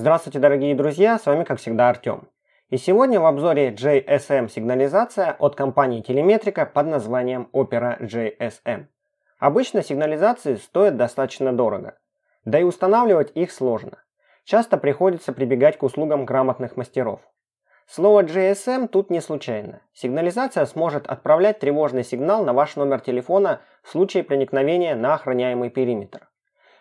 Здравствуйте, дорогие друзья, с вами как всегда Артем. И сегодня в обзоре JSM эм сигнализация от компании Телеметрика под названием Opera JSM. Эм». Обычно сигнализации стоят достаточно дорого, да и устанавливать их сложно. Часто приходится прибегать к услугам грамотных мастеров. Слово GSM эм» тут не случайно. Сигнализация сможет отправлять тревожный сигнал на ваш номер телефона в случае проникновения на охраняемый периметр.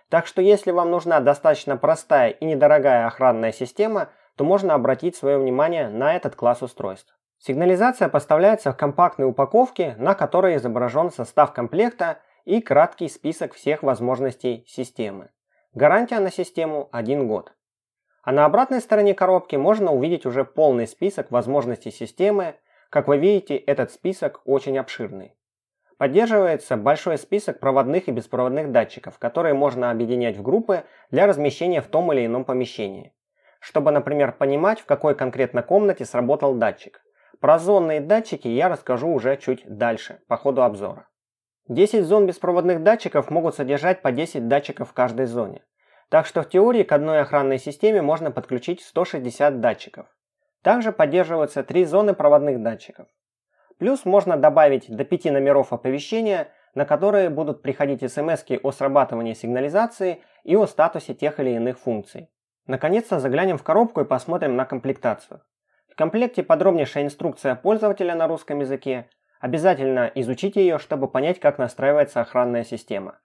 Так что если вам нужна достаточно простая и недорогая охранная система, то можно обратить свое внимание на этот класс устройств. Сигнализация поставляется в компактной упаковке, на которой изображен состав комплекта и краткий список всех возможностей системы. Гарантия на систему 1 год. А на обратной стороне коробки можно увидеть уже полный список возможностей системы. Как вы видите, этот список очень обширный. Поддерживается большой список проводных и беспроводных датчиков, которые можно объединять в группы для размещения в том или ином помещении. Чтобы, например, понимать, в какой конкретно комнате сработал датчик. Про зонные датчики я расскажу уже чуть дальше, по ходу обзора. 10 зон беспроводных датчиков могут содержать по 10 датчиков в каждой зоне. Так что в теории к одной охранной системе можно подключить 160 датчиков. Также поддерживаются три зоны проводных датчиков. Плюс можно добавить до 5 номеров оповещения, на которые будут приходить смс о срабатывании сигнализации и о статусе тех или иных функций. Наконец-то заглянем в коробку и посмотрим на комплектацию. В комплекте подробнейшая инструкция пользователя на русском языке. Обязательно изучите ее, чтобы понять, как настраивается охранная система.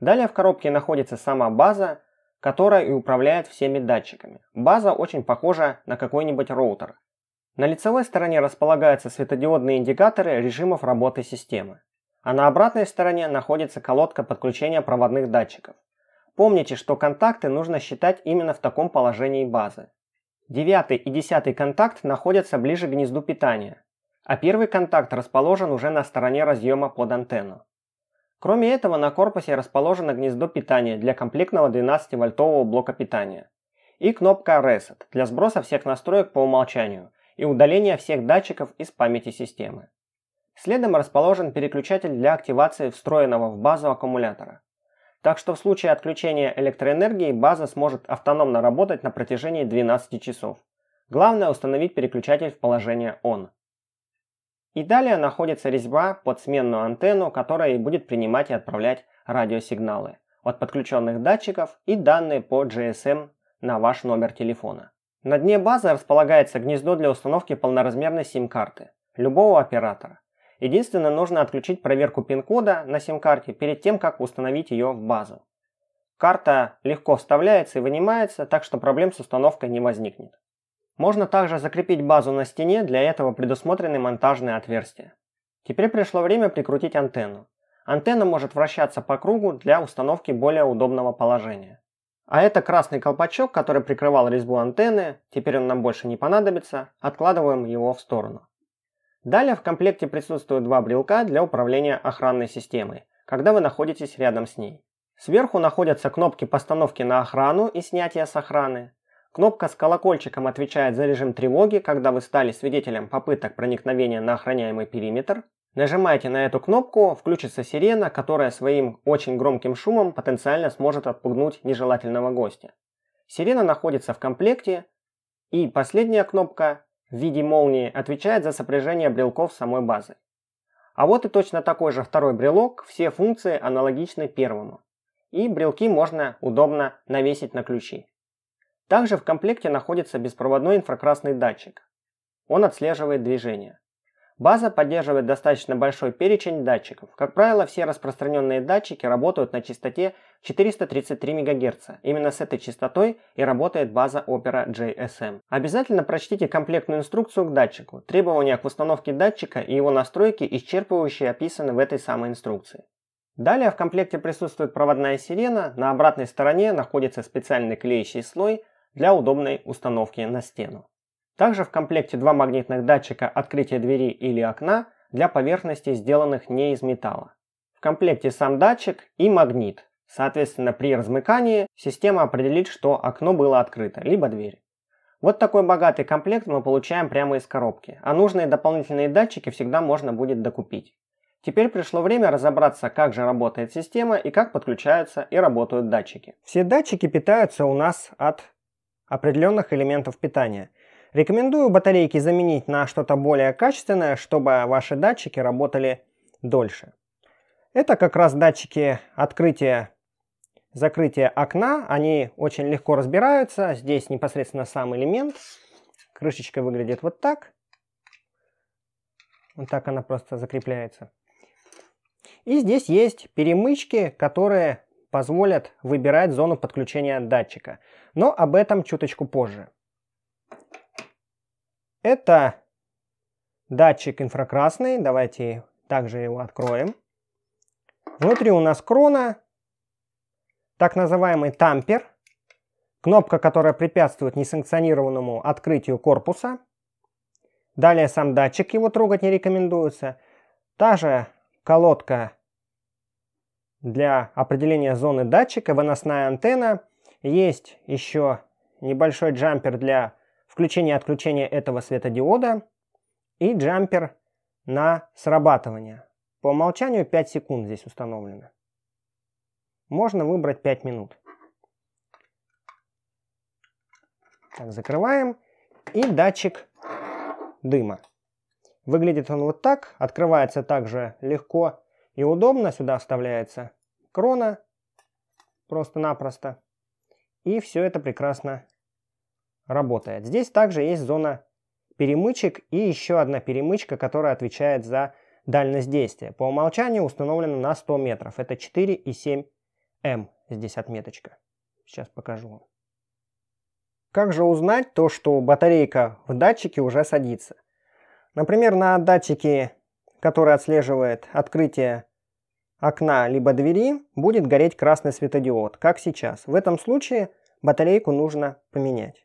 Далее в коробке находится сама база, которая и управляет всеми датчиками. База очень похожа на какой-нибудь роутер. На лицевой стороне располагаются светодиодные индикаторы режимов работы системы, а на обратной стороне находится колодка подключения проводных датчиков. Помните, что контакты нужно считать именно в таком положении базы. Девятый и десятый контакт находятся ближе к гнезду питания, а первый контакт расположен уже на стороне разъема под антенну. Кроме этого, на корпусе расположено гнездо питания для комплектного 12-вольтового блока питания и кнопка Reset для сброса всех настроек по умолчанию – и удаление всех датчиков из памяти системы. Следом расположен переключатель для активации встроенного в базу аккумулятора. Так что в случае отключения электроэнергии база сможет автономно работать на протяжении 12 часов. Главное установить переключатель в положение ON. И далее находится резьба под сменную антенну, которая и будет принимать и отправлять радиосигналы от подключенных датчиков и данные по GSM на ваш номер телефона. На дне базы располагается гнездо для установки полноразмерной сим-карты любого оператора. Единственное, нужно отключить проверку пин-кода на сим-карте перед тем, как установить ее в базу. Карта легко вставляется и вынимается, так что проблем с установкой не возникнет. Можно также закрепить базу на стене, для этого предусмотрены монтажные отверстия. Теперь пришло время прикрутить антенну. Антенна может вращаться по кругу для установки более удобного положения. А это красный колпачок, который прикрывал резьбу антенны, теперь он нам больше не понадобится, откладываем его в сторону. Далее в комплекте присутствуют два брелка для управления охранной системой, когда вы находитесь рядом с ней. Сверху находятся кнопки постановки на охрану и снятия с охраны. Кнопка с колокольчиком отвечает за режим тревоги, когда вы стали свидетелем попыток проникновения на охраняемый периметр. Нажимаете на эту кнопку, включится сирена, которая своим очень громким шумом потенциально сможет отпугнуть нежелательного гостя. Сирена находится в комплекте, и последняя кнопка в виде молнии отвечает за сопряжение брелков самой базы. А вот и точно такой же второй брелок, все функции аналогичны первому. И брелки можно удобно навесить на ключи. Также в комплекте находится беспроводной инфракрасный датчик. Он отслеживает движение. База поддерживает достаточно большой перечень датчиков. Как правило, все распространенные датчики работают на частоте 433 МГц. Именно с этой частотой и работает база Opera JSM. Обязательно прочтите комплектную инструкцию к датчику. Требования к установке датчика и его настройки исчерпывающе описаны в этой самой инструкции. Далее в комплекте присутствует проводная сирена, на обратной стороне находится специальный клеящий слой для удобной установки на стену. Также в комплекте два магнитных датчика открытия двери или окна для поверхностей, сделанных не из металла. В комплекте сам датчик и магнит. Соответственно, при размыкании система определит, что окно было открыто, либо дверь. Вот такой богатый комплект мы получаем прямо из коробки, а нужные дополнительные датчики всегда можно будет докупить. Теперь пришло время разобраться, как же работает система и как подключаются и работают датчики. Все датчики питаются у нас от определенных элементов питания – Рекомендую батарейки заменить на что-то более качественное, чтобы ваши датчики работали дольше. Это как раз датчики открытия, закрытия окна. Они очень легко разбираются. Здесь непосредственно сам элемент. Крышечка выглядит вот так. Вот так она просто закрепляется. И здесь есть перемычки, которые позволят выбирать зону подключения датчика. Но об этом чуточку позже. Это датчик инфракрасный. Давайте также его откроем. Внутри у нас крона, так называемый тампер, кнопка, которая препятствует несанкционированному открытию корпуса. Далее сам датчик его трогать не рекомендуется. Та же колодка для определения зоны датчика, выносная антенна. Есть еще небольшой джампер для включение и отключение этого светодиода и джампер на срабатывание. По умолчанию 5 секунд здесь установлено. Можно выбрать 5 минут. Так, закрываем. И датчик дыма. Выглядит он вот так. Открывается также легко и удобно. Сюда вставляется крона просто-напросто. И все это прекрасно работает. Здесь также есть зона перемычек и еще одна перемычка, которая отвечает за дальность действия. По умолчанию установлена на 100 метров. Это 4,7 М. Эм. Здесь отметочка. Сейчас покажу вам. Как же узнать то, что батарейка в датчике уже садится? Например, на датчике, который отслеживает открытие окна либо двери, будет гореть красный светодиод, как сейчас. В этом случае батарейку нужно поменять.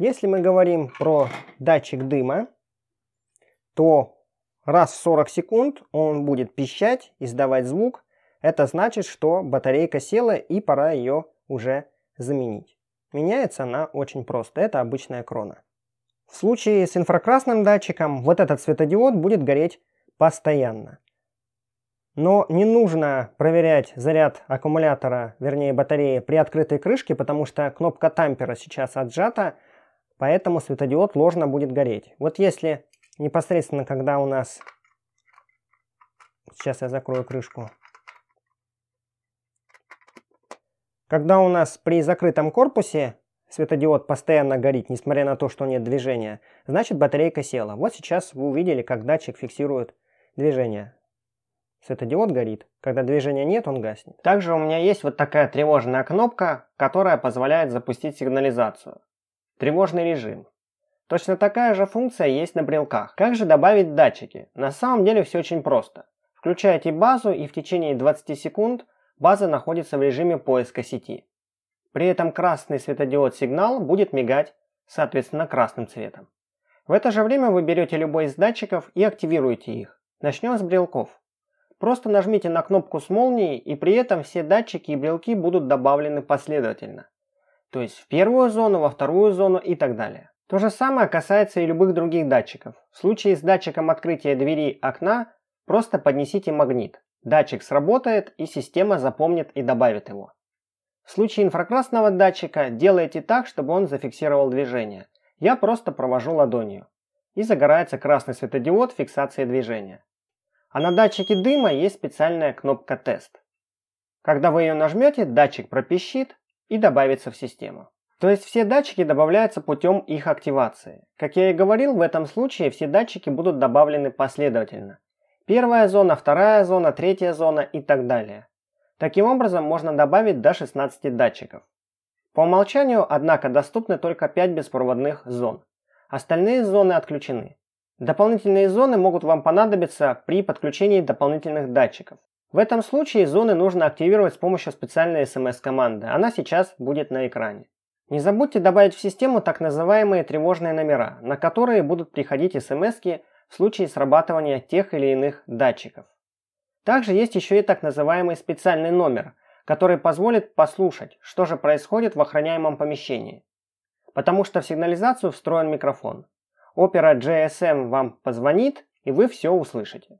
Если мы говорим про датчик дыма, то раз в 40 секунд он будет пищать, издавать звук. Это значит, что батарейка села и пора ее уже заменить. Меняется она очень просто, это обычная крона. В случае с инфракрасным датчиком вот этот светодиод будет гореть постоянно. Но не нужно проверять заряд аккумулятора, вернее батареи, при открытой крышке, потому что кнопка тампера сейчас отжата, поэтому светодиод ложно будет гореть. Вот если непосредственно, когда у нас... Сейчас я закрою крышку. Когда у нас при закрытом корпусе светодиод постоянно горит, несмотря на то, что нет движения, значит батарейка села. Вот сейчас вы увидели, как датчик фиксирует движение. Светодиод горит. Когда движения нет, он гаснет. Также у меня есть вот такая тревожная кнопка, которая позволяет запустить сигнализацию. Тревожный режим. Точно такая же функция есть на брелках. Как же добавить датчики? На самом деле все очень просто. Включаете базу и в течение 20 секунд база находится в режиме поиска сети. При этом красный светодиод сигнал будет мигать, соответственно, красным цветом. В это же время вы берете любой из датчиков и активируете их. Начнем с брелков. Просто нажмите на кнопку с молнией и при этом все датчики и брелки будут добавлены последовательно то есть в первую зону, во вторую зону и так далее. То же самое касается и любых других датчиков. В случае с датчиком открытия двери окна просто поднесите магнит. Датчик сработает и система запомнит и добавит его. В случае инфракрасного датчика делайте так, чтобы он зафиксировал движение. Я просто провожу ладонью. И загорается красный светодиод фиксации движения. А на датчике дыма есть специальная кнопка «Тест». Когда вы ее нажмете, датчик пропищит, и добавится в систему. То есть все датчики добавляются путем их активации. Как я и говорил, в этом случае все датчики будут добавлены последовательно. Первая зона, вторая зона, третья зона и так далее. Таким образом можно добавить до 16 датчиков. По умолчанию, однако, доступны только 5 беспроводных зон. Остальные зоны отключены. Дополнительные зоны могут вам понадобиться при подключении дополнительных датчиков. В этом случае зоны нужно активировать с помощью специальной смс-команды, она сейчас будет на экране. Не забудьте добавить в систему так называемые тревожные номера, на которые будут приходить смс в случае срабатывания тех или иных датчиков. Также есть еще и так называемый специальный номер, который позволит послушать, что же происходит в охраняемом помещении. Потому что в сигнализацию встроен микрофон. Опера GSM эм вам позвонит, и вы все услышите.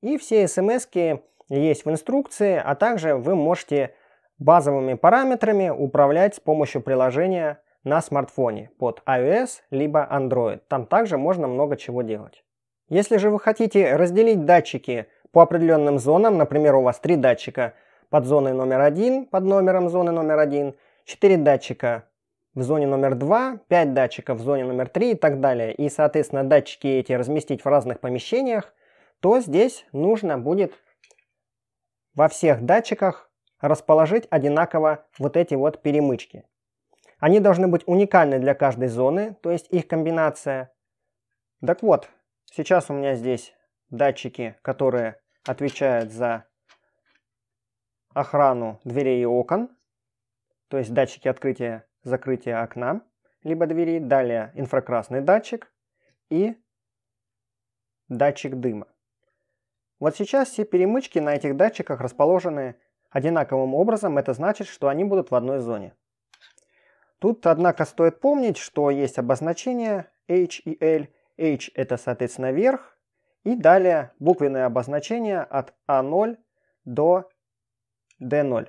И все смс есть в инструкции, а также вы можете базовыми параметрами управлять с помощью приложения на смартфоне под iOS либо Android. Там также можно много чего делать. Если же вы хотите разделить датчики по определенным зонам, например, у вас три датчика под зоной номер один, под номером зоны номер один, четыре датчика в зоне номер 2, 5 датчиков в зоне номер 3 и так далее, и, соответственно, датчики эти разместить в разных помещениях, то здесь нужно будет во всех датчиках расположить одинаково вот эти вот перемычки. Они должны быть уникальны для каждой зоны, то есть их комбинация. Так вот, сейчас у меня здесь датчики, которые отвечают за охрану дверей и окон, то есть датчики открытия, закрытия окна, либо двери, далее инфракрасный датчик и датчик дыма. Вот сейчас все перемычки на этих датчиках расположены одинаковым образом, это значит, что они будут в одной зоне. Тут, однако, стоит помнить, что есть обозначения H и L. H это, соответственно, вверх, и далее буквенные обозначения от A0 а до D0.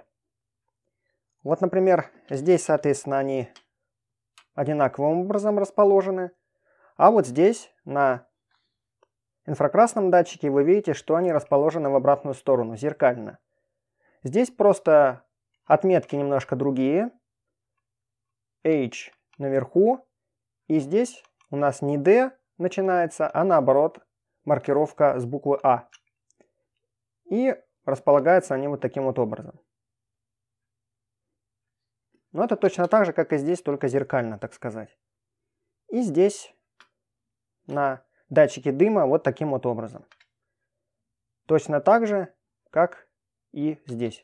Вот, например, здесь, соответственно, они одинаковым образом расположены. А вот здесь на инфракрасном датчике вы видите, что они расположены в обратную сторону, зеркально. Здесь просто отметки немножко другие. H наверху. И здесь у нас не D начинается, а наоборот маркировка с буквы А. И располагаются они вот таким вот образом. Но это точно так же, как и здесь, только зеркально, так сказать. И здесь на датчики дыма вот таким вот образом. Точно так же, как и здесь.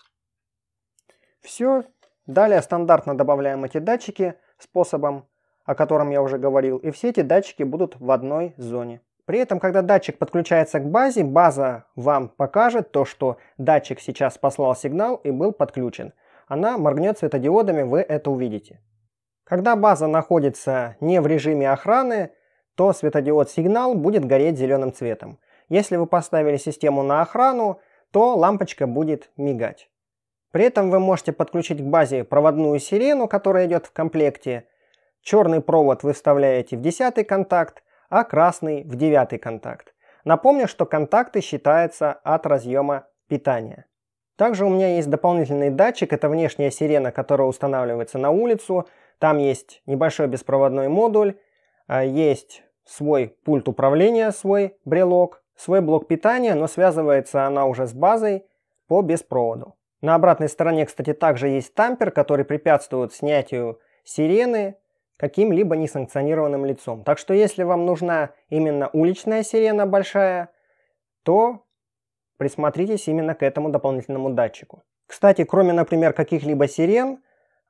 Все. Далее стандартно добавляем эти датчики способом, о котором я уже говорил, и все эти датчики будут в одной зоне. При этом, когда датчик подключается к базе, база вам покажет то, что датчик сейчас послал сигнал и был подключен. Она моргнет светодиодами, вы это увидите. Когда база находится не в режиме охраны, то светодиод сигнал будет гореть зеленым цветом. Если вы поставили систему на охрану, то лампочка будет мигать. При этом вы можете подключить к базе проводную сирену, которая идет в комплекте. Черный провод вы вставляете в 10 контакт, а красный в 9 контакт. Напомню, что контакты считаются от разъема питания. Также у меня есть дополнительный датчик, это внешняя сирена, которая устанавливается на улицу. Там есть небольшой беспроводной модуль, а, есть свой пульт управления, свой брелок, свой блок питания, но связывается она уже с базой по беспроводу. На обратной стороне, кстати, также есть тампер, который препятствует снятию сирены каким-либо несанкционированным лицом. Так что если вам нужна именно уличная сирена большая, то присмотритесь именно к этому дополнительному датчику. Кстати, кроме, например, каких-либо сирен,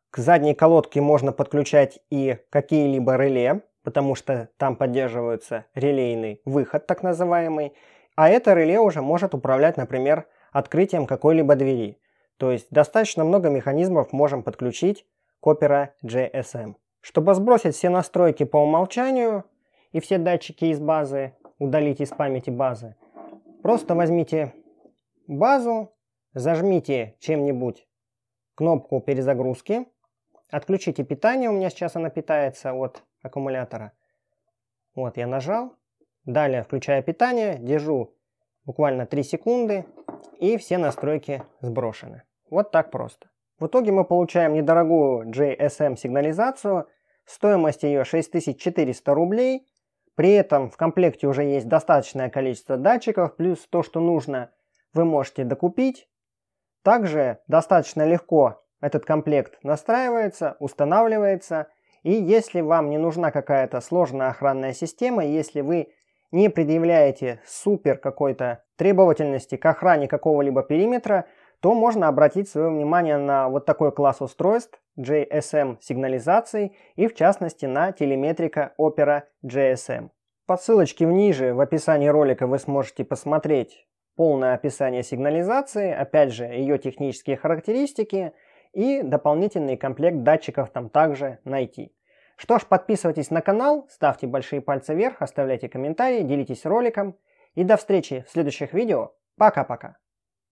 к задней колодке можно подключать и какие-либо реле, потому что там поддерживается релейный выход, так называемый, а это реле уже может управлять, например, открытием какой-либо двери. То есть достаточно много механизмов можем подключить к опера GSM. Чтобы сбросить все настройки по умолчанию и все датчики из базы, удалить из памяти базы, просто возьмите базу, зажмите чем-нибудь кнопку перезагрузки, отключите питание, у меня сейчас она питается от аккумулятора. Вот, я нажал. Далее, включая питание, держу буквально 3 секунды, и все настройки сброшены. Вот так просто. В итоге мы получаем недорогую JSM сигнализацию, стоимость ее 6400 рублей, при этом в комплекте уже есть достаточное количество датчиков, плюс то, что нужно, вы можете докупить. Также достаточно легко этот комплект настраивается, устанавливается, и если вам не нужна какая-то сложная охранная система, если вы не предъявляете супер какой-то требовательности к охране какого-либо периметра, то можно обратить свое внимание на вот такой класс устройств GSM сигнализаций и в частности на телеметрика Opera GSM. По ссылочке ниже в описании ролика вы сможете посмотреть полное описание сигнализации, опять же ее технические характеристики и дополнительный комплект датчиков там также найти. Что ж, подписывайтесь на канал, ставьте большие пальцы вверх, оставляйте комментарии, делитесь роликом. И до встречи в следующих видео. Пока-пока.